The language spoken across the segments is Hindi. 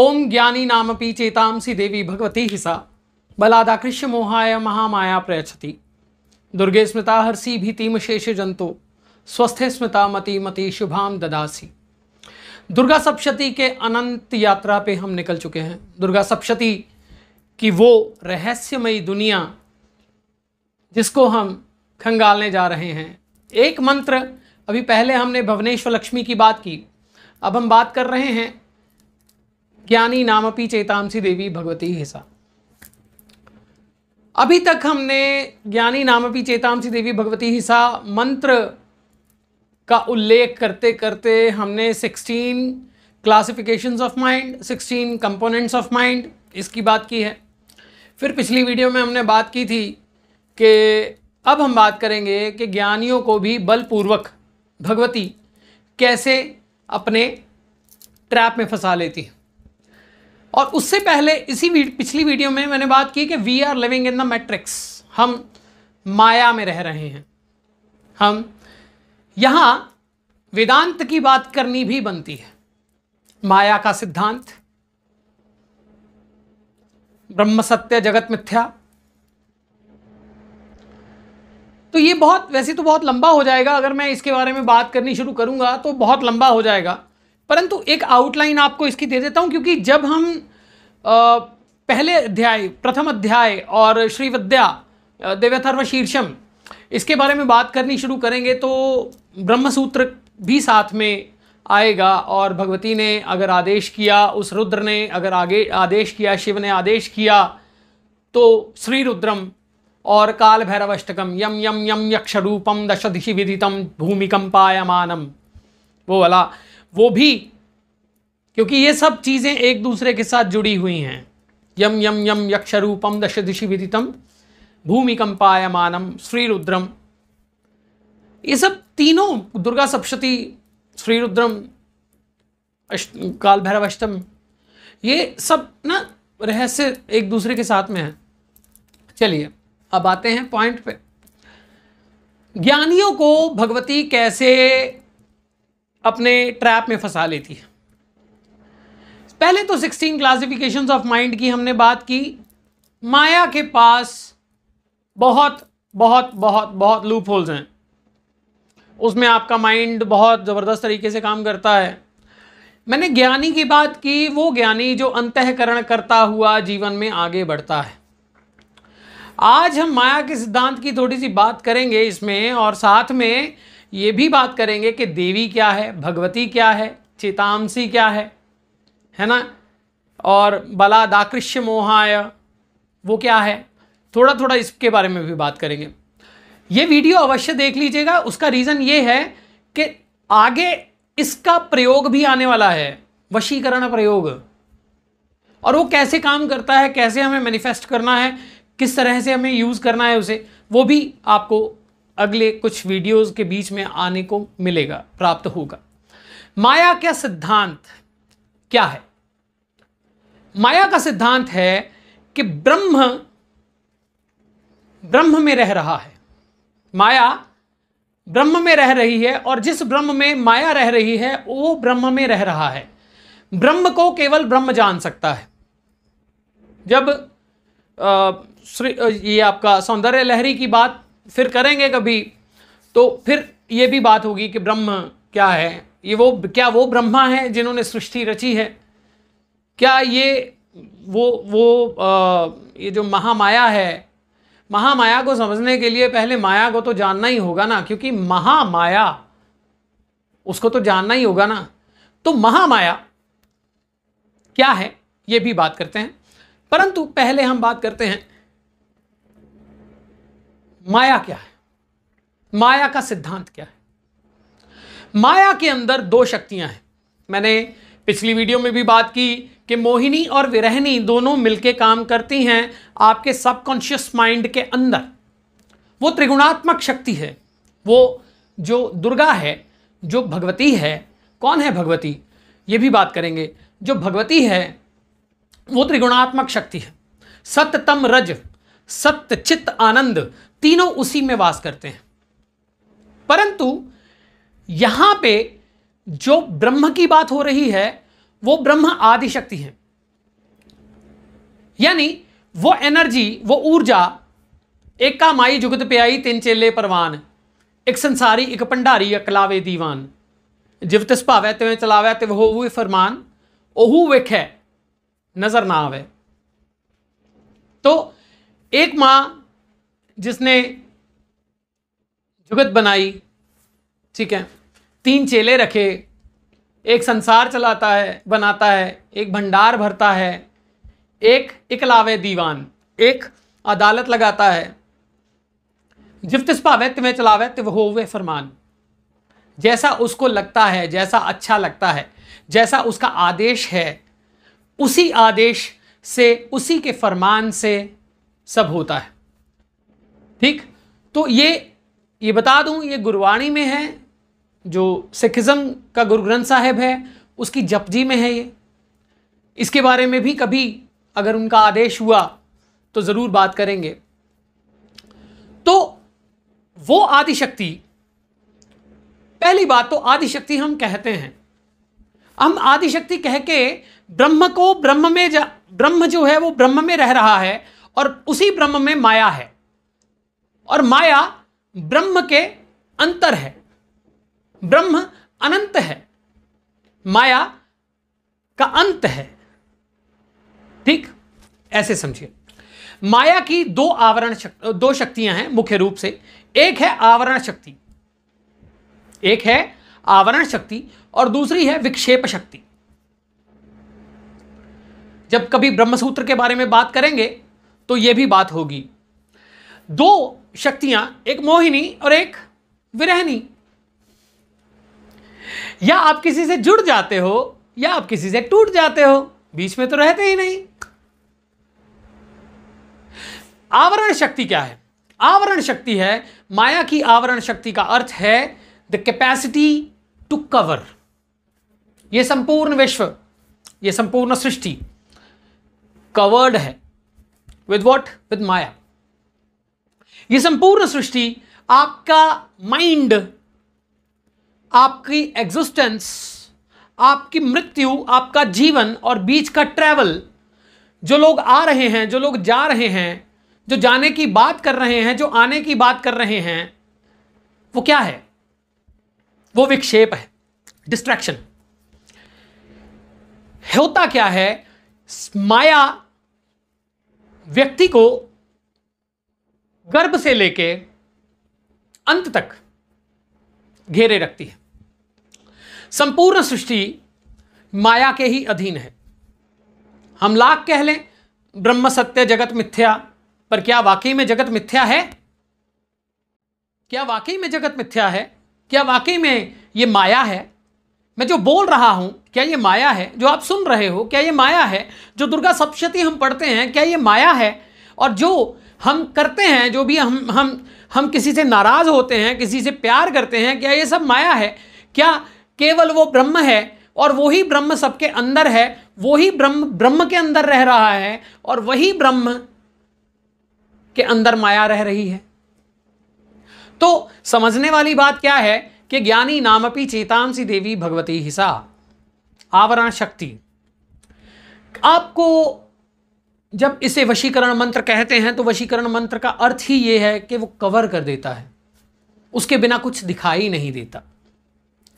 ओम ज्ञानी नामपी चेतांसी देवी भगवती हिसा बलादाकृष्य मोहाय महामाया प्रयछति दुर्गे स्मृता हर्षि भीतिम शेष जंतो स्वस्थे स्मृता मति मति शुभाम ददासी दुर्गा सप्शती के अनंत यात्रा पे हम निकल चुके हैं दुर्गा सप्शती की वो रहस्यमयी दुनिया जिसको हम खंगालने जा रहे हैं एक मंत्र अभी पहले हमने भवनेश्वर लक्ष्मी की बात की अब हम बात कर रहे हैं ज्ञानी नामपी चेतांसी देवी भगवती हिसा अभी तक हमने ज्ञानी नामपी चेतांसी देवी भगवती हिसा मंत्र का उल्लेख करते करते हमने 16 classifications of mind 16 components of mind इसकी बात की है फिर पिछली वीडियो में हमने बात की थी कि अब हम बात करेंगे कि ज्ञानियों को भी बलपूर्वक भगवती कैसे अपने ट्रैप में फंसा लेती है और उससे पहले इसी वीड, पिछली वीडियो में मैंने बात की कि we are living in the matrix हम माया में रह रहे हैं हम यहां वेदांत की बात करनी भी बनती है माया का सिद्धांत ब्रह्म सत्य जगत मिथ्या तो ये बहुत वैसे तो बहुत लंबा हो जाएगा अगर मैं इसके बारे में बात करनी शुरू करूंगा तो बहुत लंबा हो जाएगा परंतु एक आउटलाइन आपको इसकी दे देता हूँ क्योंकि जब हम पहले अध्याय प्रथम अध्याय और श्री विद्या देवथर्व शीर्षम इसके बारे में बात करनी शुरू करेंगे तो ब्रह्मसूत्र भी साथ में आएगा और भगवती ने अगर आदेश किया उस रुद्र ने अगर आगे आदेश किया शिव ने आदेश किया तो श्री रुद्रम और काल भैरवष्टकम यम यम यम यक्ष रूपम दशदिशि विदितम भूमिकम पायमानम वो वाला वो भी क्योंकि ये सब चीज़ें एक दूसरे के साथ जुड़ी हुई हैं यम यम यम यक्षरूपम दश दिशि विदितम भूमिकंपायमानम श्रीरुद्रम ये सब तीनों दुर्गा सप्शती श्रीरुद्रम काल भैरव अष्टम ये सब ना रहस्य एक दूसरे के साथ में है चलिए अब आते हैं पॉइंट पे ज्ञानियों को भगवती कैसे अपने ट्रैप में फंसा लेती है पहले तो 16 क्लासिफिकेशंस ऑफ माइंड की हमने बात की माया के पास बहुत बहुत बहुत बहुत लूप होल्स हैं उसमें आपका माइंड बहुत ज़बरदस्त तरीके से काम करता है मैंने ज्ञानी की बात की वो ज्ञानी जो अंतकरण करता हुआ जीवन में आगे बढ़ता है आज हम माया के सिद्धांत की थोड़ी सी बात करेंगे इसमें और साथ में ये भी बात करेंगे कि देवी क्या है भगवती क्या है चेतामसी क्या है है ना और बलादाकृष्य मोहाय वो क्या है थोड़ा थोड़ा इसके बारे में भी बात करेंगे ये वीडियो अवश्य देख लीजिएगा उसका रीज़न ये है कि आगे इसका प्रयोग भी आने वाला है वशीकरण प्रयोग और वो कैसे काम करता है कैसे हमें मैनिफेस्ट करना है किस तरह से हमें यूज़ करना है उसे वो भी आपको अगले कुछ वीडियोस के बीच में आने को मिलेगा प्राप्त होगा माया का सिद्धांत क्या है माया का सिद्धांत है कि ब्रह्म ब्रह्म में रह रहा है माया ब्रह्म में रह रही है और जिस ब्रह्म में माया रह रही है वो ब्रह्म में रह रहा है ब्रह्म को केवल ब्रह्म जान सकता है जब आ, ये आपका सौंदर्य लहरी की बात फिर करेंगे कभी तो फिर ये भी बात होगी कि ब्रह्म क्या है ये वो क्या वो ब्रह्मा है जिन्होंने सृष्टि रची है क्या ये वो वो आ, ये जो महामाया है महामाया को समझने के लिए पहले माया को तो जानना ही होगा ना क्योंकि महामाया उसको तो जानना ही होगा ना तो महामाया क्या है ये भी बात करते हैं परंतु पहले हम बात करते हैं माया क्या है माया का सिद्धांत क्या है माया के अंदर दो शक्तियां हैं मैंने पिछली वीडियो में भी बात की कि मोहिनी और विरहनी दोनों मिलके काम करती हैं आपके सबकॉन्शियस माइंड के अंदर वो त्रिगुणात्मक शक्ति है वो जो दुर्गा है जो भगवती है कौन है भगवती ये भी बात करेंगे जो भगवती है वो त्रिगुणात्मक शक्ति है सत्यतम रज सत्य चित्त आनंद तीनों उसी में वास करते हैं परंतु यहां पे जो ब्रह्म की बात हो रही है वो ब्रह्म आदि शक्ति है यानी वो एनर्जी वो ऊर्जा एक का माई जुगत प्याई तीन चेले परवान एक संसारी एक भंडारी अकलावे दीवान जिवत सुभावै तिवें चलावे तिव होवु फरमान ओहू वेखै नजर ना आवे तो एक मां जिसने जुगत बनाई ठीक है तीन चेले रखे एक संसार चलाता है बनाता है एक भंडार भरता है एक इकलावे दीवान एक अदालत लगाता है जिफ्त पावे तिमें चलावे तिव हो वे फरमान जैसा उसको लगता है जैसा अच्छा लगता है जैसा उसका आदेश है उसी आदेश से उसी के फरमान से सब होता है ठीक तो ये ये बता दूं ये गुरवाणी में है जो सिखिज़म का गुरु ग्रंथ साहिब है उसकी जपजी में है ये इसके बारे में भी कभी अगर उनका आदेश हुआ तो ज़रूर बात करेंगे तो वो आदिशक्ति पहली बात तो आदिशक्ति हम कहते हैं हम आदिशक्ति कह के ब्रह्म को ब्रह्म में जा ब्रह्म जो है वो ब्रह्म में रह रहा है और उसी ब्रह्म में माया है और माया ब्रह्म के अंतर है ब्रह्म अनंत है माया का अंत है ठीक ऐसे समझिए माया की दो आवरण शक्त, दो शक्तियां हैं मुख्य रूप से एक है आवरण शक्ति एक है आवरण शक्ति और दूसरी है विक्षेप शक्ति जब कभी ब्रह्मसूत्र के बारे में बात करेंगे तो यह भी बात होगी दो शक्तियां एक मोहिनी और एक विरहनी या आप किसी से जुड़ जाते हो या आप किसी से टूट जाते हो बीच में तो रहते ही नहीं आवरण शक्ति क्या है आवरण शक्ति है माया की आवरण शक्ति का अर्थ है द कैपेसिटी टू कवर यह संपूर्ण विश्व यह संपूर्ण सृष्टि कवर्ड है विद वॉट विद माया ये संपूर्ण सृष्टि आपका माइंड आपकी एग्जिस्टेंस आपकी मृत्यु आपका जीवन और बीच का ट्रैवल जो लोग आ रहे हैं जो लोग जा रहे हैं जो जाने की बात कर रहे हैं जो आने की बात कर रहे हैं वो क्या है वो विक्षेप है डिस्ट्रैक्शन होता क्या है माया व्यक्ति को गर्भ से लेके अंत तक घेरे रखती है संपूर्ण सृष्टि माया के ही अधीन है हम लाख कह लें ब्रह्म सत्य जगत मिथ्या पर क्या वाकई में जगत मिथ्या है क्या वाकई में जगत मिथ्या है क्या वाकई में ये माया है मैं जो बोल रहा हूं क्या ये माया है जो आप सुन रहे हो क्या ये माया है जो दुर्गा सप्शती हम पढ़ते हैं क्या ये माया है और जो हम करते हैं जो भी हम हम हम किसी से नाराज़ होते हैं किसी से प्यार करते हैं क्या ये सब माया है क्या केवल वो ब्रह्म है और वही ब्रह्म सबके अंदर है वही ब्रह्म ब्रह्म के अंदर रह रहा है और वही ब्रह्म के अंदर माया रह रही है तो समझने वाली बात क्या है कि ज्ञानी नामपि चेतांसी देवी भगवती हिसा आवरण शक्ति आपको जब इसे वशीकरण मंत्र कहते हैं तो वशीकरण मंत्र का अर्थ ही ये है कि वो कवर कर देता है उसके बिना कुछ दिखाई नहीं देता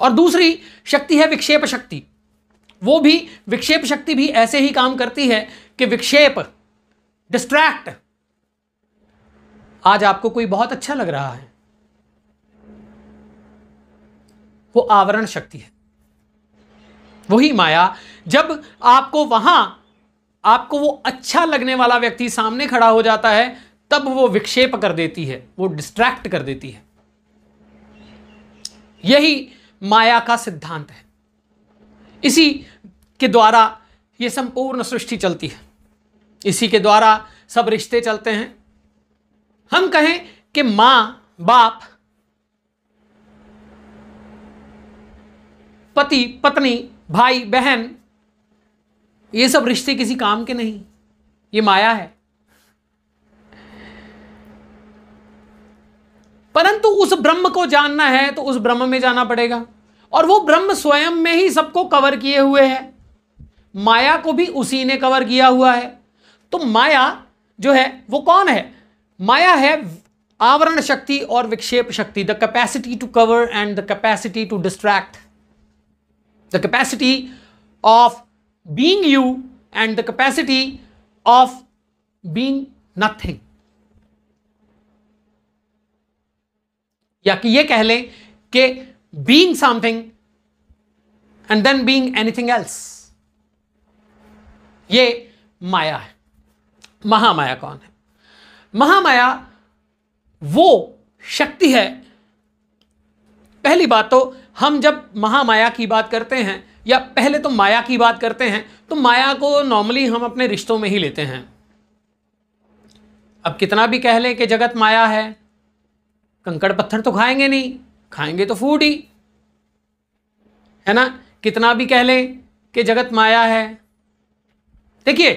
और दूसरी शक्ति है विक्षेप शक्ति वो भी विक्षेप शक्ति भी ऐसे ही काम करती है कि विक्षेप डिस्ट्रैक्ट आज आपको कोई बहुत अच्छा लग रहा है वो आवरण शक्ति है वही माया जब आपको वहां आपको वो अच्छा लगने वाला व्यक्ति सामने खड़ा हो जाता है तब वो विक्षेप कर देती है वो डिस्ट्रैक्ट कर देती है यही माया का सिद्धांत है इसी के द्वारा ये संपूर्ण सृष्टि चलती है इसी के द्वारा सब रिश्ते चलते हैं हम कहें कि मां बाप पति पत्नी भाई बहन ये सब रिश्ते किसी काम के नहीं ये माया है परंतु उस ब्रह्म को जानना है तो उस ब्रह्म में जाना पड़ेगा और वो ब्रह्म स्वयं में ही सबको कवर किए हुए है माया को भी उसी ने कवर किया हुआ है तो माया जो है वो कौन है माया है आवरण शक्ति और विक्षेप शक्ति the capacity to cover and the capacity to distract the capacity of being you and the capacity of being nothing या कि ये कह लें कि being something and then being anything else ये माया है महामाया कौन है महामाया वो शक्ति है पहली बात तो हम जब महामाया की बात करते हैं या पहले तो माया की बात करते हैं तो माया को नॉर्मली हम अपने रिश्तों में ही लेते हैं अब कितना भी कह लें कि जगत माया है कंकड़ पत्थर तो खाएंगे नहीं खाएंगे तो फूड ही है ना कितना भी कह लें कि जगत माया है देखिए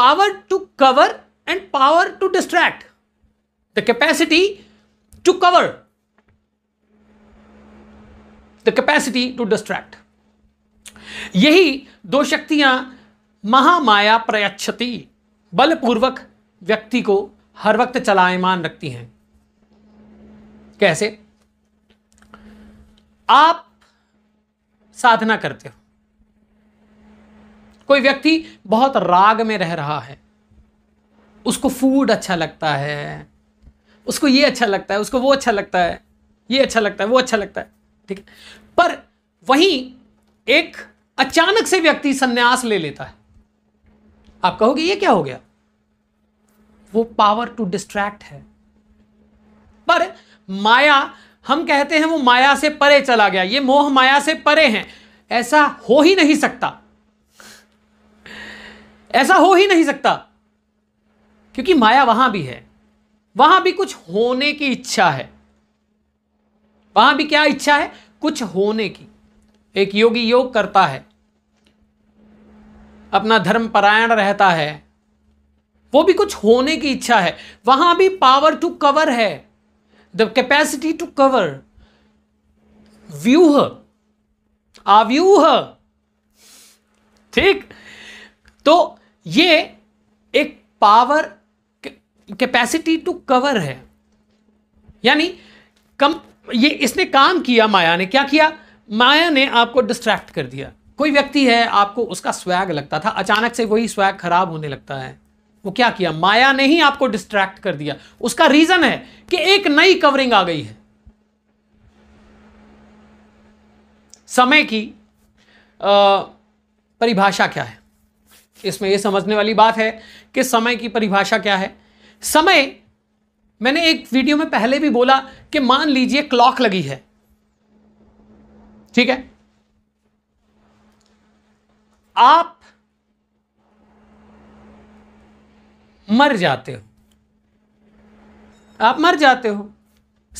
power to cover and power to distract the capacity to cover the capacity to distract यही दो शक्तियां महामाया प्रयच्छति बलपूर्वक व्यक्ति को हर वक्त चलायमान रखती हैं कैसे आप साधना करते हो कोई व्यक्ति बहुत राग में रह रहा है उसको फूड अच्छा लगता है उसको ये अच्छा लगता है उसको वो अच्छा लगता है ये अच्छा लगता है वो अच्छा लगता है ठीक है पर वहीं एक अचानक से व्यक्ति संन्यास ले लेता है आप कहोगे ये क्या हो गया वो पावर टू डिस्ट्रैक्ट है पर माया हम कहते हैं वो माया से परे चला गया ये मोह माया से परे हैं ऐसा हो ही नहीं सकता ऐसा हो ही नहीं सकता क्योंकि माया वहां भी है वहां भी कुछ होने की इच्छा है वहां भी क्या इच्छा है कुछ होने की एक योगी योग करता है अपना धर्म परायण रहता है वो भी कुछ होने की इच्छा है वहां भी पावर टू कवर है द कैपेसिटी टू कवर व्यूह आव्यूह ठीक तो ये एक पावर कैपेसिटी टू कवर है यानी कम ये इसने काम किया माया ने क्या किया माया ने आपको डिस्ट्रैक्ट कर दिया कोई व्यक्ति है आपको उसका स्वैग लगता था अचानक से वही स्वैग खराब होने लगता है वो क्या किया माया ने ही आपको डिस्ट्रैक्ट कर दिया उसका रीजन है कि एक नई कवरिंग आ गई है समय की परिभाषा क्या है इसमें यह समझने वाली बात है कि समय की परिभाषा क्या है समय मैंने एक वीडियो में पहले भी बोला कि मान लीजिए क्लॉक लगी है ठीक है आप मर जाते हो आप मर जाते हो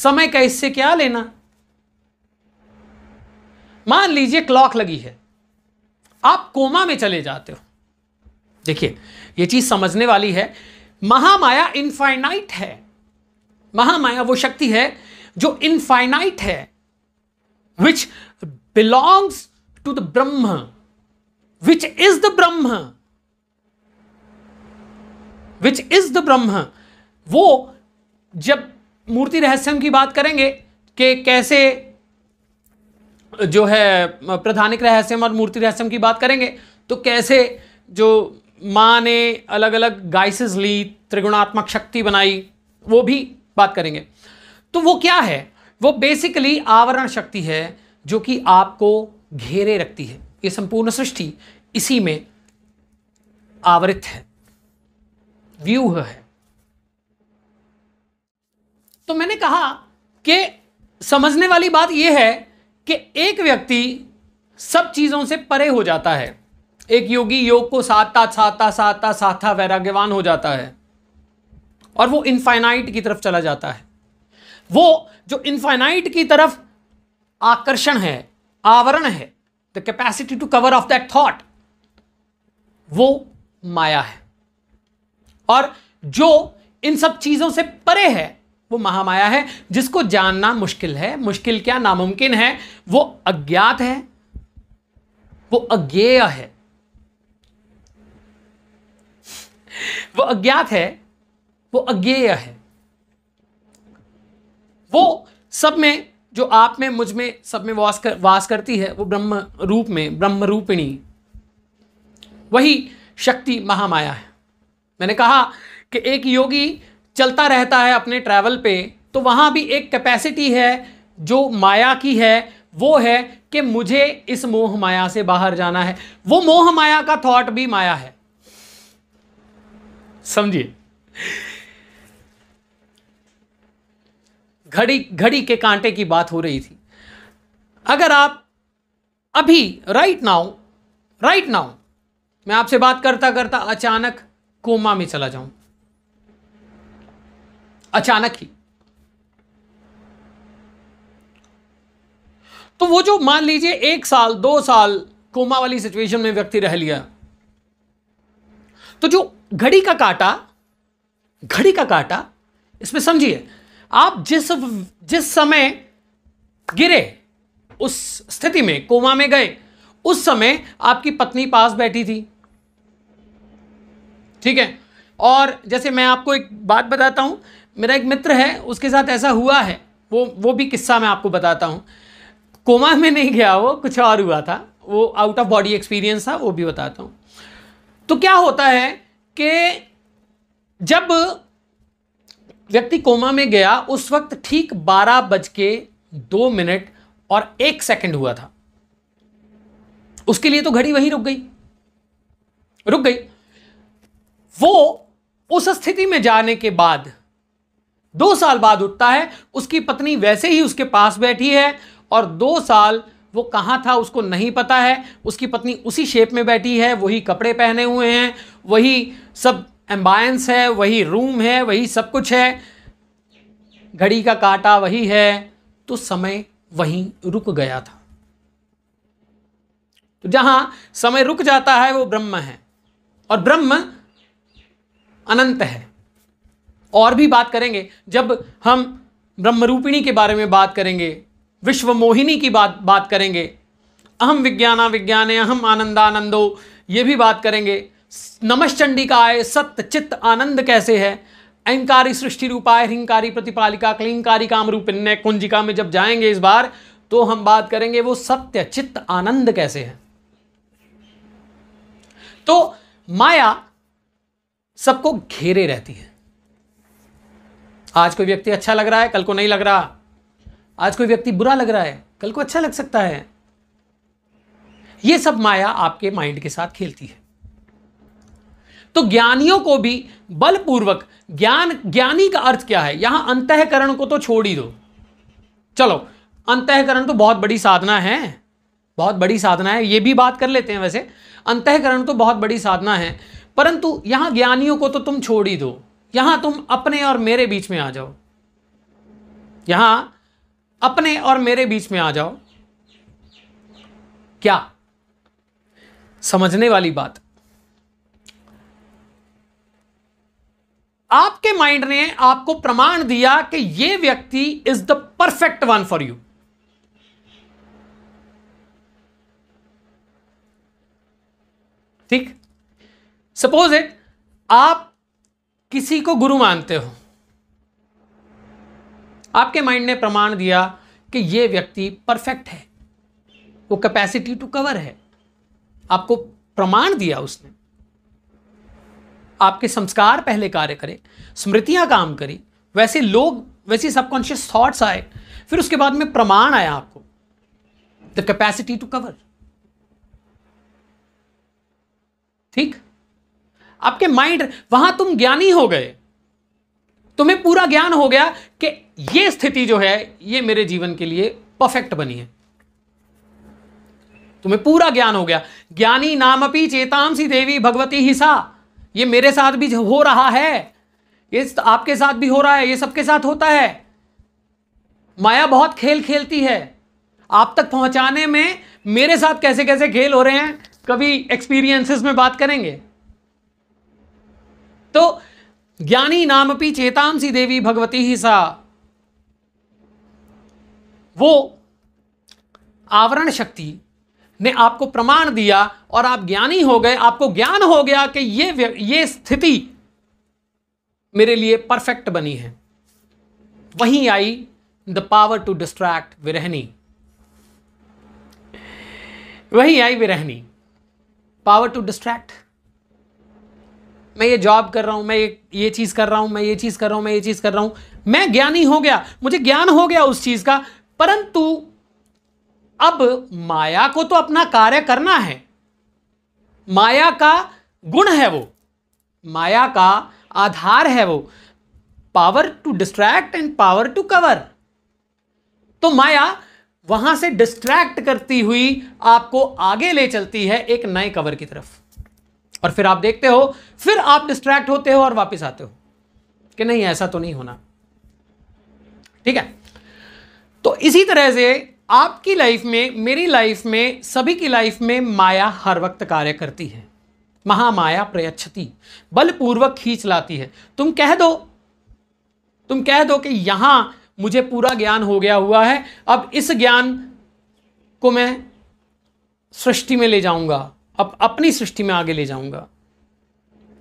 समय का इससे क्या लेना मान लीजिए क्लॉक लगी है आप कोमा में चले जाते हो देखिए यह चीज समझने वाली है महामाया इनफाइनाइट है महामाया वो शक्ति है जो इनफाइनाइट है विच बिलोंग्स टू द ब्रह्म विच इज द ब्रह्म विच इज द ब्रह्म वो जब मूर्ति रहस्यम की बात करेंगे कि कैसे जो है प्रधानिक रहस्यम और मूर्ति रहस्यम की बात करेंगे तो कैसे जो माँ ने अलग अलग गाइसेस ली त्रिगुणात्मक शक्ति बनाई वो भी बात करेंगे तो वो क्या है वो बेसिकली आवरण शक्ति है जो कि आपको घेरे रखती है ये संपूर्ण सृष्टि इसी में आवृत है व्यूह है तो मैंने कहा कि समझने वाली बात यह है कि एक व्यक्ति सब चीज़ों से परे हो जाता है एक योगी योग को साता साता साता साता वैराग्यवान हो जाता है और वो इनफाइनाइट की तरफ चला जाता है वो जो इनफाइनाइट की तरफ आकर्षण है आवरण है the capacity to cover of that thought वो माया है और जो इन सब चीज़ों से परे है वो महामाया है जिसको जानना मुश्किल है मुश्किल क्या नामुमकिन है वो अज्ञात है वो अज्ञेय है वो अज्ञात है वो अज्ञेय है वो सब में जो आप में मुझ में सब में वास कर वास करती है वो ब्रह्म रूप में ब्रह्म रूपिणी वही शक्ति महामाया है मैंने कहा कि एक योगी चलता रहता है अपने ट्रैवल पे तो वहाँ भी एक कैपेसिटी है जो माया की है वो है कि मुझे इस मोह माया से बाहर जाना है वो मोह माया का थॉट भी माया है समझिए घड़ी घड़ी के कांटे की बात हो रही थी अगर आप अभी राइट नाउ राइट नाउ मैं आपसे बात करता करता अचानक कोमा में चला जाऊं अचानक ही तो वो जो मान लीजिए एक साल दो साल कोमा वाली सिचुएशन में व्यक्ति रह लिया तो जो घड़ी का काटा घड़ी का काटा इसमें समझिए आप जिस जिस समय गिरे उस स्थिति में कोमा में गए उस समय आपकी पत्नी पास बैठी थी ठीक है और जैसे मैं आपको एक बात बताता हूं मेरा एक मित्र है उसके साथ ऐसा हुआ है वो वो भी किस्सा मैं आपको बताता हूं कोमा में नहीं गया वो कुछ और हुआ था वो आउट ऑफ बॉडी एक्सपीरियंस था वो भी बताता हूं तो क्या होता है कि जब व्यक्ति कोमा में गया उस वक्त ठीक बारह बज के दो मिनट और एक सेकंड हुआ था उसके लिए तो घड़ी वहीं रुक गई रुक गई वो उस स्थिति में जाने के बाद दो साल बाद उठता है उसकी पत्नी वैसे ही उसके पास बैठी है और दो साल वो कहाँ था उसको नहीं पता है उसकी पत्नी उसी शेप में बैठी है वही कपड़े पहने हुए हैं वही सब एम्बायंस है वही रूम है वही सब कुछ है घड़ी का काटा वही है तो समय वहीं रुक गया था तो जहां समय रुक जाता है वो ब्रह्म है और ब्रह्म अनंत है और भी बात करेंगे जब हम ब्रह्मरूपिणी के बारे में बात करेंगे विश्व मोहिनी की बात बात करेंगे अहम विज्ञाना विज्ञाने अहम आनंदानंदो ये भी बात करेंगे आय सत्य चित्त आनंद कैसे है अहंकारी सृष्टि रूपाय हिंकारी प्रतिपालिका क्लिंकारी काम रूप इन कुंजिका में जब जाएंगे इस बार तो हम बात करेंगे वो सत्य चित्त आनंद कैसे है तो माया सबको घेरे रहती है आज कोई व्यक्ति अच्छा लग रहा है कल को नहीं लग रहा आज कोई व्यक्ति बुरा लग रहा है कल को अच्छा लग सकता है ये सब माया आपके माइंड के साथ खेलती है तो ज्ञानियों को भी बलपूर्वक ज्ञान ज्ञानी का अर्थ क्या है यहां अंतकरण को तो छोड़ ही दो चलो अंतकरण तो बहुत बड़ी साधना है बहुत बड़ी साधना है ये भी बात कर लेते हैं वैसे अंतकरण तो बहुत बड़ी साधना है परंतु यहां ज्ञानियों को तो तुम छोड़ ही दो यहां तुम अपने और मेरे बीच में आ जाओ यहां अपने और मेरे बीच में आ जाओ क्या समझने वाली बात आपके माइंड ने आपको प्रमाण दिया कि यह व्यक्ति is the perfect one for you ठीक सपोज इट आप किसी को गुरु मानते हो आपके माइंड ने प्रमाण दिया कि यह व्यक्ति परफेक्ट है वो कैपेसिटी टू कवर है आपको प्रमाण दिया उसने आपके संस्कार पहले कार्य करें स्मृतियां काम करी वैसे लोग वैसे सबकॉन्शियस थॉट्स आए फिर उसके बाद में प्रमाण आया आपको द कैपेसिटी टू कवर ठीक आपके माइंड वहां तुम ज्ञानी हो गए तुम्हें पूरा ज्ञान हो गया कि यह स्थिति जो है यह मेरे जीवन के लिए परफेक्ट बनी है तुम्हें पूरा ज्ञान हो गया ज्ञानी नामपी चेतांसी देवी भगवती हिसा ये मेरे साथ भी हो रहा है ये आपके साथ भी हो रहा है ये सबके साथ होता है माया बहुत खेल खेलती है आप तक पहुंचाने में मेरे साथ कैसे कैसे खेल हो रहे हैं कभी एक्सपीरियंसेस में बात करेंगे तो ज्ञानी नामपी चेतांसी देवी भगवती ही सा वो आवरण शक्ति ने आपको प्रमाण दिया और आप ज्ञानी हो गए आपको ज्ञान हो गया कि ये ये स्थिति मेरे लिए परफेक्ट बनी है वहीं आई द पावर टू डिस्ट्रैक्ट विरहनी वहीं आई विरहनी पावर टू डिस्ट्रैक्ट मैं ये जॉब कर रहा हूं मैं ये ये चीज़ कर रहा हूं मैं ये चीज़ कर रहा हूं मैं ये चीज़ कर रहा हूं मैं ज्ञानी हो गया मुझे ज्ञान हो गया उस चीज़ का परंतु अब माया को तो अपना कार्य करना है माया का गुण है वो माया का आधार है वो power to distract and power to cover तो माया वहां से डिस्ट्रैक्ट करती हुई आपको आगे ले चलती है एक नए कवर की तरफ और फिर आप देखते हो फिर आप डिस्ट्रैक्ट होते हो और वापस आते हो कि नहीं ऐसा तो नहीं होना ठीक है तो इसी तरह से आपकी लाइफ में मेरी लाइफ में सभी की लाइफ में माया हर वक्त कार्य करती है महामाया प्रयच्छति बलपूर्वक खींच लाती है तुम कह दो तुम कह दो कि यहां मुझे पूरा ज्ञान हो गया हुआ है अब इस ज्ञान को मैं सृष्टि में ले जाऊंगा अब अपनी सृष्टि में आगे ले जाऊंगा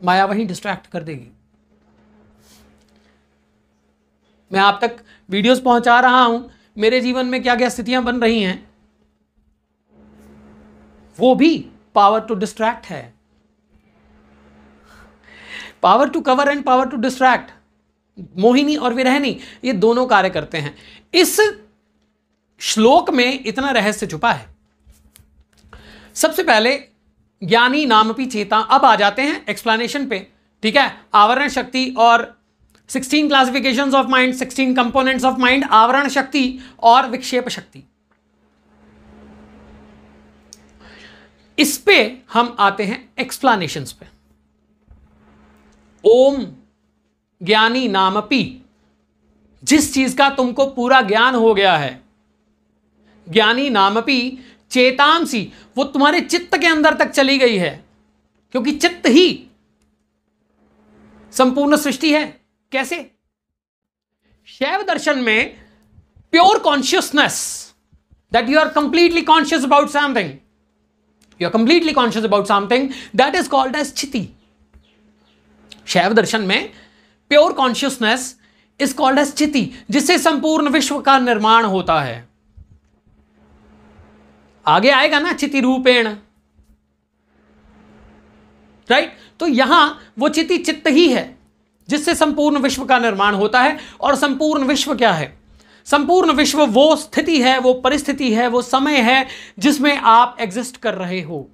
माया वहीं डिस्ट्रैक्ट कर देगी मैं आप तक वीडियोस पहुंचा रहा हूं मेरे जीवन में क्या क्या स्थितियां बन रही हैं वो भी पावर टू डिस्ट्रैक्ट है power to cover and power to distract मोहिनी और विरहनी ये दोनों कार्य करते हैं इस श्लोक में इतना रहस्य छुपा है सबसे पहले ज्ञानी नामपी चेता अब आ जाते हैं एक्सप्लेनेशन पे ठीक है आवरण शक्ति और sixteen classification of mind sixteen components of mind आवरण शक्ति और विक्षेप शक्ति इस पे हम आते हैं एक्सप्लानेशन पे ओम ज्ञानी नामपी जिस चीज का तुमको पूरा ज्ञान हो गया है ज्ञानी नामपी चेतांसी वो तुम्हारे चित्त के अंदर तक चली गई है क्योंकि चित्त ही संपूर्ण सृष्टि है कैसे शैव दर्शन में pure consciousness that you are completely conscious about something you are completely conscious about something that is called as चिति शैव दर्शन में pure consciousness is called as चिति जिससे संपूर्ण विश्व का निर्माण होता है आगे आएगा ना चिति रूपेण राइट right? तो यहां वो चिति चित्त ही है जिससे संपूर्ण विश्व का निर्माण होता है और संपूर्ण विश्व क्या है संपूर्ण विश्व वो स्थिति है वो परिस्थिति है वो समय है जिसमें आप एग्जिस्ट कर रहे हो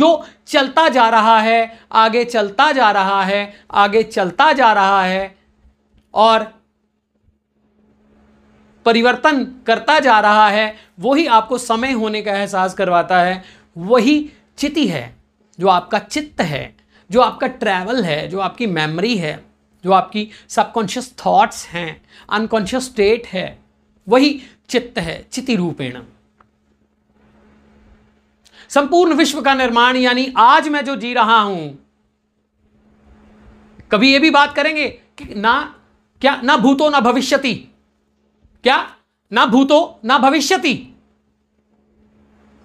जो चलता जा रहा है आगे चलता जा रहा है आगे चलता जा रहा है और परिवर्तन करता जा रहा है वही आपको समय होने का एहसास करवाता है वही चिति है जो आपका चित्त है जो आपका ट्रैवल है जो आपकी मेमोरी है जो आपकी सबकॉन्शियस थॉट्स हैं अनकॉन्शियस स्टेट है वही चित्त है चिति रूपेण संपूर्ण विश्व का निर्माण यानी आज मैं जो जी रहा हूं कभी यह भी बात करेंगे कि ना क्या ना भूतो ना भविष्यति क्या ना भूतो ना भविष्यति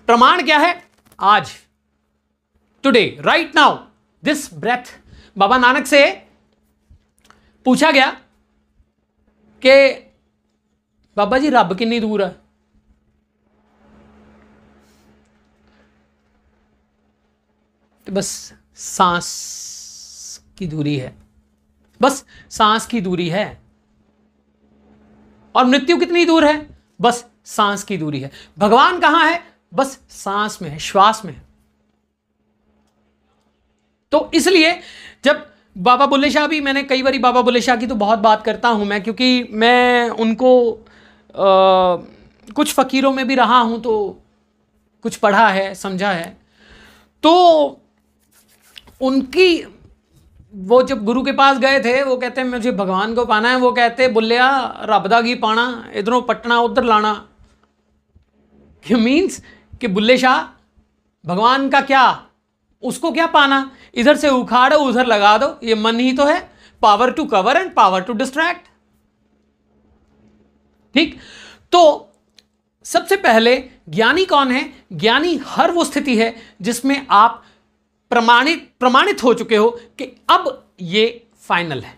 प्रमाण क्या है आज today right now this breath Baba Nanak से पूछा गया कि बाबा जी रब कि दूर है तो बस सांस की दूरी है बस सांस की दूरी है और मृत्यु कितनी दूर है बस सांस की दूरी है भगवान कहां है बस सांस में है श्वास में है तो इसलिए जब बाबा बुल्ले शाह भी मैंने कई बार बाबा बुल्ले शाह की तो बहुत बात करता हूँ मैं क्योंकि मैं उनको आ, कुछ फ़कीरों में भी रहा हूँ तो कुछ पढ़ा है समझा है तो उनकी वो जब गुरु के पास गए थे वो कहते हैं मुझे भगवान को पाना है वो कहते बुल्लिया रबदा की पाना इधरों पटना उधर लाना मीन्स कि बुल्ले शाह भगवान का क्या उसको क्या पाना इधर से उखाड़ो उधर लगा दो ये मन ही तो है power to cover and power to distract ठीक तो सबसे पहले ज्ञानी कौन है ज्ञानी हर वो स्थिति है जिसमें आप प्रमाणित प्रमाणित हो चुके हो कि अब ये फाइनल है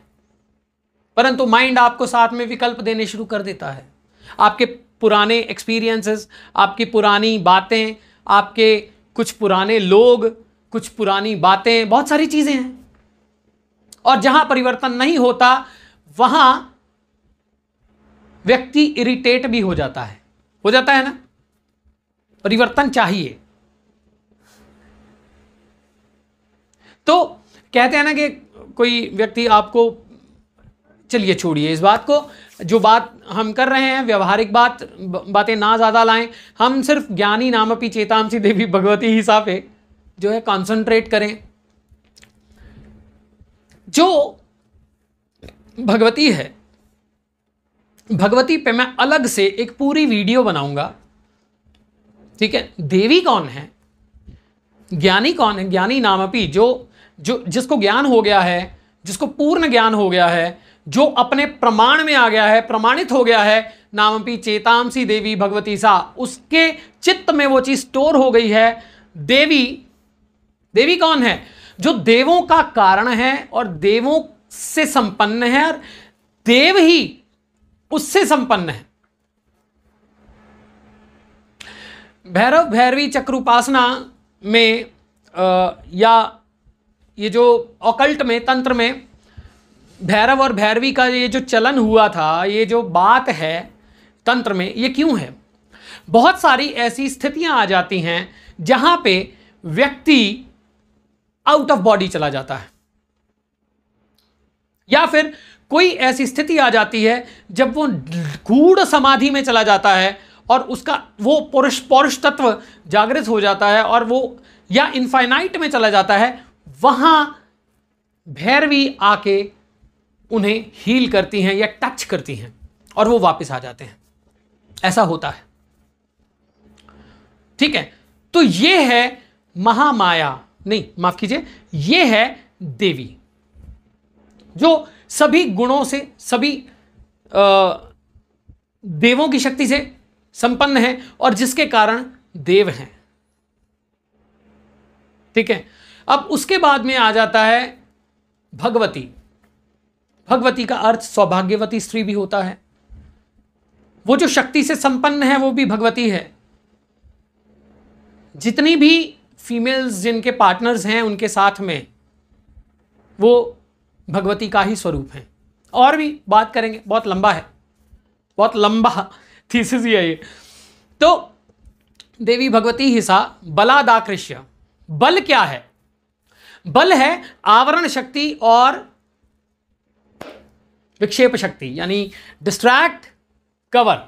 परंतु माइंड आपको साथ में विकल्प देने शुरू कर देता है आपके पुराने एक्सपीरियंसेस आपकी पुरानी बातें आपके कुछ पुराने लोग कुछ पुरानी बातें बहुत सारी चीज़ें हैं और जहां परिवर्तन नहीं होता वहां व्यक्ति इरिटेट भी हो जाता है हो जाता है ना परिवर्तन चाहिए तो कहते हैं ना कि कोई व्यक्ति आपको चलिए छोड़िए इस बात को जो बात हम कर रहे हैं व्यवहारिक बात बातें ना ज़्यादा लाएं हम सिर्फ ज्ञानी नामपी चेतामसी देवी भगवती हिसाब है जो है कॉन्सेंट्रेट करें जो भगवती है भगवती पे मैं अलग से एक पूरी वीडियो बनाऊंगा ठीक है देवी कौन है ज्ञानी कौन है ज्ञानी नामपी जो जो जिसको ज्ञान हो गया है जिसको पूर्ण ज्ञान हो गया है जो अपने प्रमाण में आ गया है प्रमाणित हो गया है नामपी चेतांसी देवी भगवती सा उसके चित्त में वो चीज़ स्टोर हो गई है देवी देवी कौन है जो देवों का कारण है और देवों से संपन्न है और देव ही उससे संपन्न है भैरव भैरवी चक्रुपासना में आ, या ये जो ऑकल्ट में तंत्र में भैरव और भैरवी का ये जो चलन हुआ था ये जो बात है तंत्र में ये क्यों है बहुत सारी ऐसी स्थितियां आ जाती हैं जहां पे व्यक्ति आउट ऑफ बॉडी चला जाता है या फिर कोई ऐसी स्थिति आ जाती है जब वो गूढ़ समाधि में चला जाता है और उसका वो पुरुष पौरुष तत्व जागृत हो जाता है और वो या इनफाइनाइट में चला जाता है वहां भैरवी आके उन्हें हील करती हैं या टच करती हैं और वो वापस आ जाते हैं ऐसा होता है ठीक है तो ये है महामाया नहीं माफ कीजिए ये है देवी जो सभी गुणों से सभी आ, देवों की शक्ति से संपन्न है और जिसके कारण देव हैं ठीक है अब उसके बाद में आ जाता है भगवती भगवती का अर्थ सौभाग्यवती स्त्री भी होता है वो जो शक्ति से संपन्न है वो भी भगवती है जितनी भी फीमेल्स जिनके पार्टनर्स हैं उनके साथ में वो भगवती का ही स्वरूप हैं और भी बात करेंगे बहुत लंबा है बहुत लंबा थीसिस ही है ये तो देवी भगवती हिसा बलादाकृष्य बल क्या है बल है आवरण शक्ति और विक्षेप शक्ति यानी डिस्ट्रैक्ट कवर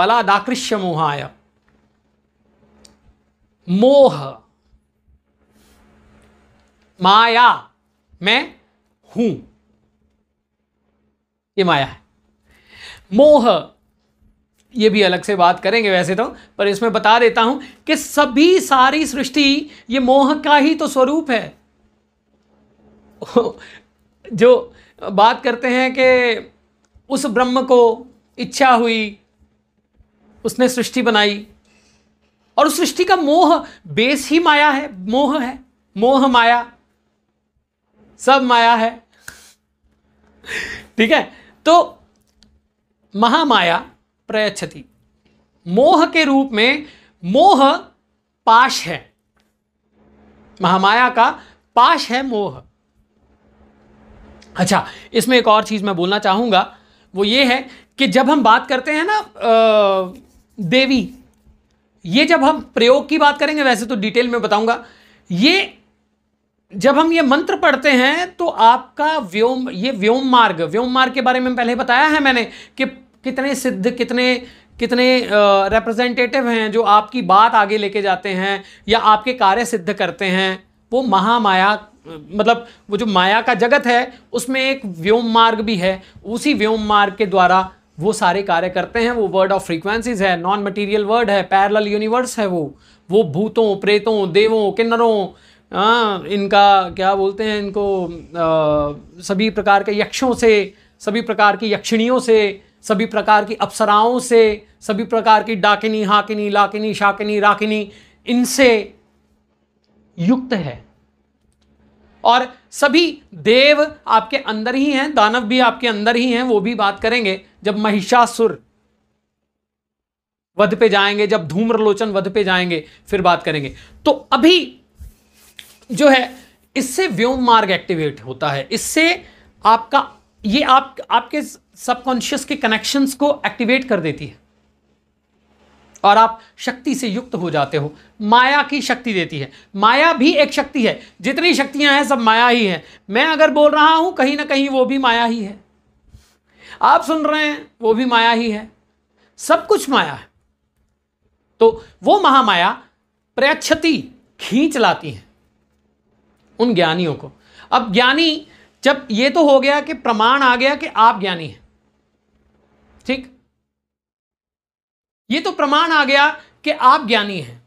बलादाकृष्य मोहाय मोह माया मैं हूं ये माया है मोह ये भी अलग से बात करेंगे वैसे तो पर इसमें बता देता हूं कि सभी सारी सृष्टि ये मोह का ही तो स्वरूप है जो बात करते हैं कि उस ब्रह्म को इच्छा हुई उसने सृष्टि बनाई और उस सृष्टि का मोह बेस ही माया है मोह है मोह माया सब माया है ठीक है तो महामाया प्रयच्छति मोह के रूप में मोह पाश है महामाया का पाश है मोह अच्छा इसमें एक और चीज़ मैं बोलना चाहूंगा वो ये है कि जब हम बात करते हैं ना देवी ये जब हम प्रयोग की बात करेंगे वैसे तो डिटेल में बताऊंगा ये जब हम ये मंत्र पढ़ते हैं तो आपका व्योम ये व्योम मार्ग व्योम मार्ग के बारे में पहले बताया है मैंने कि कितने सिद्ध कितने कितने रिप्रेजेंटेटिव हैं जो आपकी बात आगे लेके जाते हैं या आपके कार्य सिद्ध करते हैं वो महामाया मतलब वो जो माया का जगत है उसमें एक व्योम मार्ग भी है उसी व्योम मार्ग के द्वारा वो सारे कार्य करते हैं वो वर्ड ऑफ फ्रीक्वेंसीज है नॉन मटेरियल वर्ड है पैरल यूनिवर्स है वो वो भूतों प्रेतों देवों किन्नरों आ, हाँ, इनका क्या बोलते हैं इनको आ, सभी प्रकार के यक्षों से सभी प्रकार की यक्षिणियों से सभी प्रकार की अप्सराओं से सभी प्रकार की डाकिनी हाकिनी लाकिनी शाकिनी राकिनी इनसे युक्त है और सभी देव आपके अंदर ही हैं दानव भी आपके अंदर ही हैं वो भी बात करेंगे जब महिषासुर वध पे जाएंगे जब धूम्रलोचन वध पे जाएंगे फिर बात करेंगे तो अभी जो है इससे व्योम मार्ग एक्टिवेट होता है इससे आपका ये आप आपके सबकॉन्शियस के कनेक्शंस को एक्टिवेट कर देती है और आप शक्ति से युक्त हो जाते हो माया की शक्ति देती है माया भी एक शक्ति है जितनी शक्तियां हैं सब माया ही है मैं अगर बोल रहा हूं कहीं ना कहीं वो भी माया ही है आप सुन रहे हैं वो भी माया ही है सब कुछ माया है तो वो महामाया प्रयक्षति खींच लाती है उन ज्ञानियों को अब ज्ञानी जब ये तो हो गया कि प्रमाण आ गया कि आप ज्ञानी हैं ठीक ये तो प्रमाण आ गया कि आप ज्ञानी हैं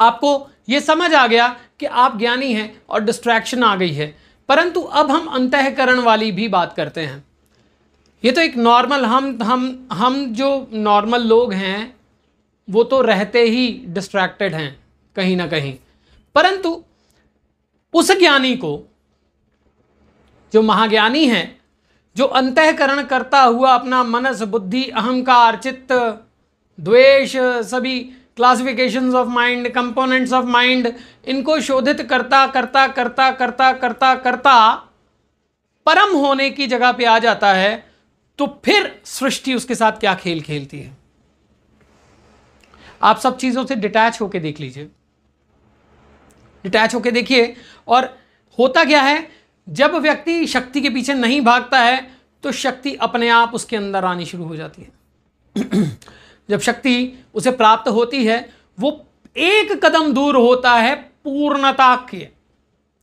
आपको ये समझ आ गया कि आप ज्ञानी हैं और डिस्ट्रैक्शन आ गई है परंतु अब हम अंतकरण वाली भी बात करते हैं ये तो एक नॉर्मल हम हम हम जो नॉर्मल लोग हैं वो तो रहते ही डिस्ट्रैक्टेड हैं कहीं ना कहीं परंतु उस ज्ञानी को जो महाज्ञानी है जो अंतकरण करता हुआ अपना मनस बुद्धि अहंकार चित्त द्वेष सभी classifications of mind components of mind इनको शोधित करता करता करता करता करता करता परम होने की जगह पे आ जाता है तो फिर सृष्टि उसके साथ क्या खेल खेलती है आप सब चीज़ों से डिटैच होके देख लीजिए डिटैच होके देखिए और होता क्या है जब व्यक्ति शक्ति के पीछे नहीं भागता है तो शक्ति अपने आप उसके अंदर आनी शुरू हो जाती है जब शक्ति उसे प्राप्त होती है वो एक कदम दूर होता है पूर्णता के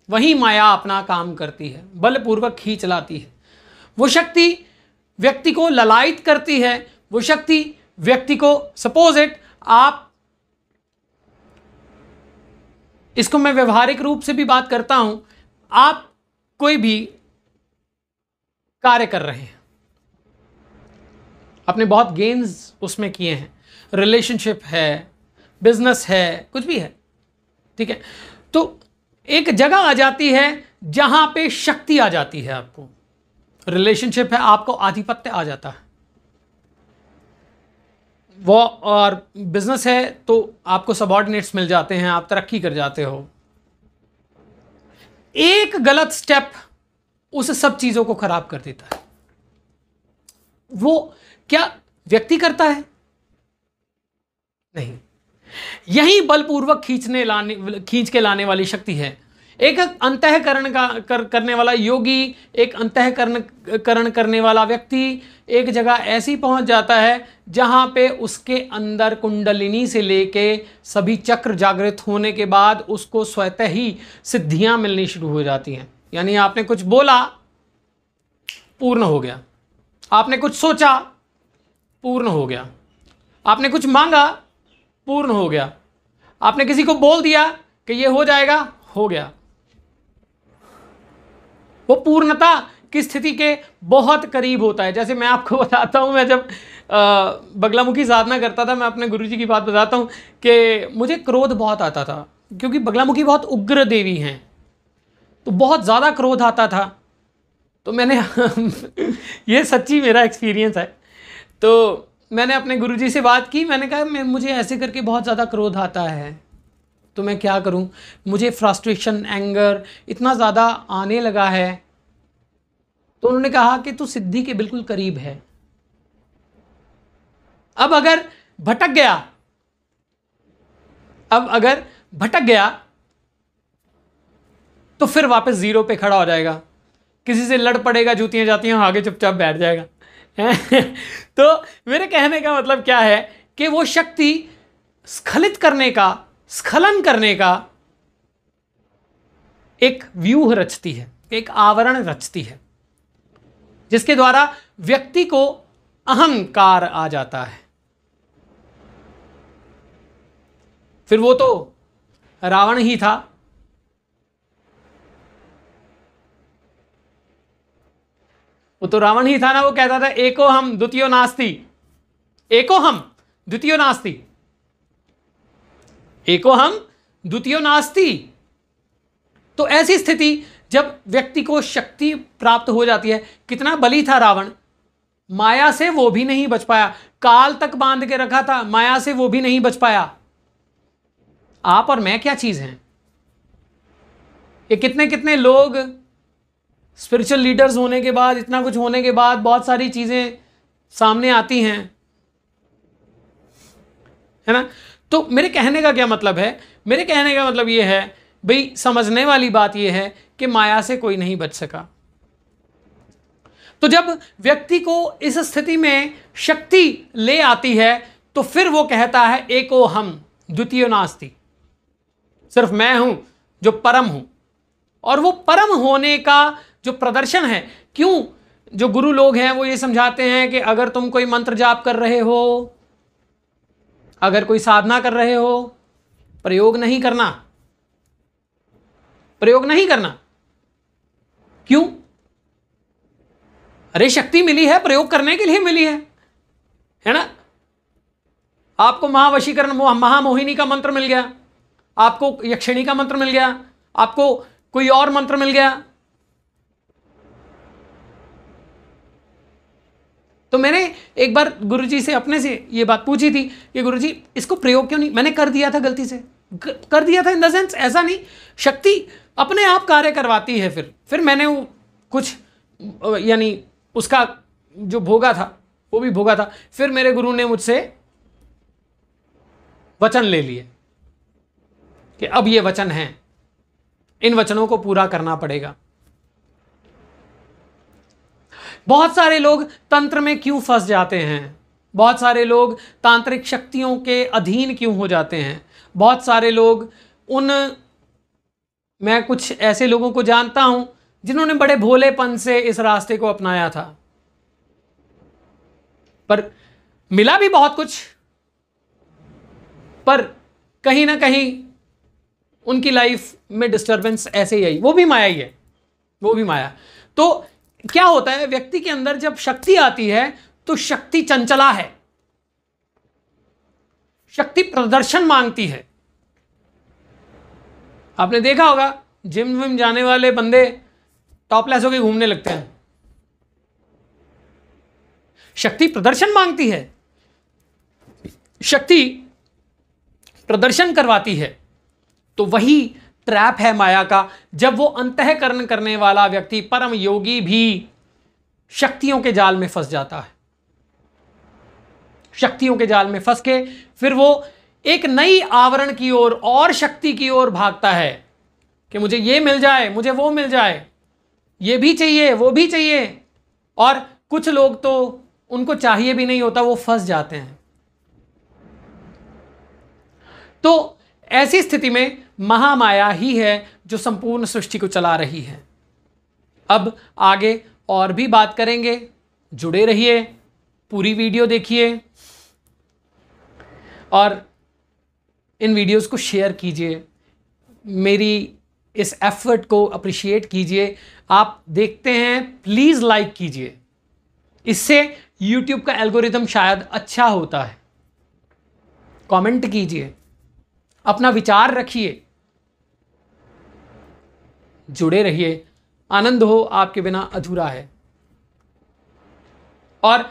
वही माया अपना काम करती है बलपूर्वक खींच लाती है वो शक्ति व्यक्ति को ललायित करती है वो शक्ति व्यक्ति को सपोज इट आप इसको मैं व्यवहारिक रूप से भी बात करता हूं आप कोई भी कार्य कर रहे हैं आपने बहुत गेंस उसमें किए हैं रिलेशनशिप है बिजनेस है कुछ भी है ठीक है तो एक जगह आ जाती है जहां पे शक्ति आ जाती है आपको रिलेशनशिप है आपको आधिपत्य आ जाता है वो और बिज़नेस है तो आपको सबॉर्डिनेट्स मिल जाते हैं आप तरक्की कर जाते हो एक गलत स्टेप उस सब चीज़ों को ख़राब कर देता है वो क्या व्यक्ति करता है नहीं यही बलपूर्वक खींचने लाने खींच के लाने वाली शक्ति है एक अंतकरण का कर, करने वाला योगी एक अंतकरण करण करने वाला व्यक्ति एक जगह ऐसी पहुंच जाता है जहां पे उसके अंदर कुंडलिनी से लेके सभी चक्र जागृत होने के बाद उसको स्वतः ही सिद्धियां मिलनी शुरू हो जाती हैं यानी आपने कुछ बोला पूर्ण हो गया आपने कुछ सोचा पूर्ण हो गया आपने कुछ मांगा पूर्ण हो गया आपने किसी को बोल दिया कि ये हो जाएगा हो गया वो पूर्णता की स्थिति के बहुत करीब होता है जैसे मैं आपको बताता हूँ मैं जब बगलामुखी साधना करता था मैं अपने गुरु जी की बात बताता हूँ कि मुझे क्रोध बहुत आता था क्योंकि बगलामुखी बहुत उग्र देवी हैं तो बहुत ज़्यादा क्रोध आता था तो मैंने ये सच्ची मेरा एक्सपीरियंस है तो मैंने अपने गुरुजी से बात की मैंने कहा मुझे ऐसे करके बहुत ज़्यादा क्रोध आता है तो मैं क्या करूं मुझे फ्रस्ट्रेशन एंगर इतना ज़्यादा आने लगा है तो उन्होंने कहा कि तू सिद्धि के बिल्कुल करीब है अब अगर भटक गया अब अगर भटक गया तो फिर वापस जीरो पे खड़ा हो जाएगा किसी से लड़ पड़ेगा जूतियां जाती हैं आगे चुपचाप बैठ जाएगा तो मेरे कहने का मतलब क्या है कि वो शक्ति स्खलित करने का स्खलन करने का एक व्यूह रचती है एक आवरण रचती है जिसके द्वारा व्यक्ति को अहंकार आ जाता है फिर वो तो रावण ही था वो तो रावण ही था ना वो कहता था एको हम द्वितीय नास्ती एको हम द्वितीय नास्ती एको हम द्वितीय नास्ती तो ऐसी स्थिति जब व्यक्ति को शक्ति प्राप्त हो जाती है कितना बली था रावण माया से वो भी नहीं बच पाया काल तक बांध के रखा था माया से वो भी नहीं बच पाया आप और मैं क्या चीज़ हैं ये कितने कितने लोग स्पिरिचुअल लीडर्स होने के बाद इतना कुछ होने के बाद बहुत सारी चीज़ें सामने आती हैं है ना तो मेरे कहने का क्या मतलब है मेरे कहने का मतलब ये है भाई समझने वाली बात यह है कि माया से कोई नहीं बच सका तो जब व्यक्ति को इस स्थिति में शक्ति ले आती है तो फिर वो कहता है एको हम द्वितीय नास्ति सिर्फ मैं हूं जो परम हूं और वो परम होने का जो प्रदर्शन है क्यों जो गुरु लोग हैं वो ये समझाते हैं कि अगर तुम कोई मंत्र जाप कर रहे हो अगर कोई साधना कर रहे हो प्रयोग नहीं करना प्रयोग नहीं करना क्यों अरे शक्ति मिली है प्रयोग करने के लिए मिली है है ना आपको महावशीकरण महामोहिनी का मंत्र मिल गया आपको यक्षिणी का मंत्र मिल गया आपको कोई और मंत्र मिल गया तो मैंने एक बार गुरुजी से अपने से ये बात पूछी थी कि गुरुजी इसको प्रयोग क्यों नहीं मैंने कर दिया था गलती से कर दिया था इन द सेंस ऐसा नहीं शक्ति अपने आप कार्य करवाती है फिर फिर मैंने वो कुछ यानी उसका जो भोगा था वो भी भोगा था फिर मेरे गुरु ने मुझसे वचन ले लिए कि अब ये वचन हैं इन वचनों को पूरा करना पड़ेगा बहुत सारे लोग तंत्र में क्यों फंस जाते हैं बहुत सारे लोग तांत्रिक शक्तियों के अधीन क्यों हो जाते हैं बहुत सारे लोग उन मैं कुछ ऐसे लोगों को जानता हूं जिन्होंने बड़े भोलेपन से इस रास्ते को अपनाया था पर मिला भी बहुत कुछ पर कहीं ना कहीं उनकी लाइफ में डिस्टरबेंस ऐसे ही आई वो भी माया ही है वो भी माया तो क्या होता है व्यक्ति के अंदर जब शक्ति आती है तो शक्ति चंचला है शक्ति प्रदर्शन मांगती है आपने देखा होगा जिम विम जाने वाले बंदे टॉपलेस होकर घूमने लगते हैं शक्ति प्रदर्शन मांगती है शक्ति प्रदर्शन करवाती है तो वही ट्रैप है माया का जब वो अंतकरण करने वाला व्यक्ति परम योगी भी शक्तियों के जाल में फंस जाता है शक्तियों के जाल में फंस के फिर वो एक नई आवरण की ओर और, और शक्ति की ओर भागता है कि मुझे ये मिल जाए मुझे वो मिल जाए ये भी चाहिए वो भी चाहिए और कुछ लोग तो उनको चाहिए भी नहीं होता वो फंस जाते हैं तो ऐसी स्थिति में महामाया ही है जो संपूर्ण सृष्टि को चला रही है अब आगे और भी बात करेंगे जुड़े रहिए पूरी वीडियो देखिए और इन वीडियोस को शेयर कीजिए मेरी इस एफर्ट को अप्रिशिएट कीजिए आप देखते हैं प्लीज़ लाइक कीजिए इससे यूट्यूब का एल्गोरिदम शायद अच्छा होता है कमेंट कीजिए अपना विचार रखिए जुड़े रहिए आनंद हो आपके बिना अधूरा है और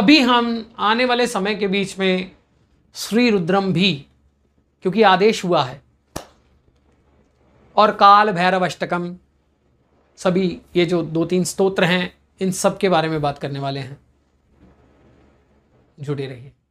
अभी हम आने वाले समय के बीच में श्री रुद्रम भी क्योंकि आदेश हुआ है और काल भैरव अष्टकम सभी ये जो दो तीन स्तोत्र हैं इन सब के बारे में बात करने वाले हैं जुड़े रहिए